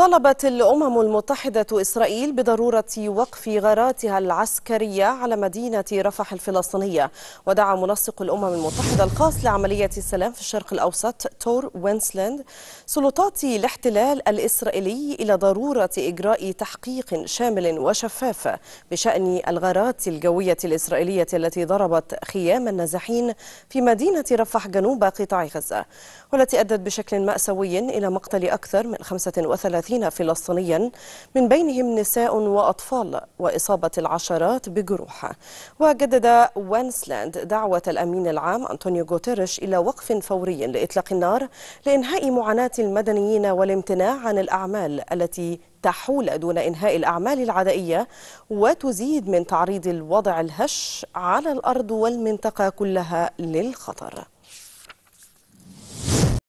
طلبت الأمم المتحدة إسرائيل بضرورة وقف غاراتها العسكرية على مدينة رفح الفلسطينية ودعا منسق الأمم المتحدة الخاص لعملية السلام في الشرق الأوسط تور وينسلاند سلطات الاحتلال الإسرائيلي إلى ضرورة إجراء تحقيق شامل وشفاف بشأن الغارات الجوية الإسرائيلية التي ضربت خيام النازحين في مدينة رفح جنوب قطاع غزة والتي أدت بشكل مأسوي إلى مقتل أكثر من 35 30 فلسطينيا من بينهم نساء وأطفال وإصابة العشرات بجروح وجدد وينسلاند دعوة الأمين العام أنطونيو غوتيريش إلى وقف فوري لإطلاق النار لإنهاء معاناة المدنيين والامتناع عن الأعمال التي تحول دون إنهاء الأعمال العدائية وتزيد من تعريض الوضع الهش على الأرض والمنطقة كلها للخطر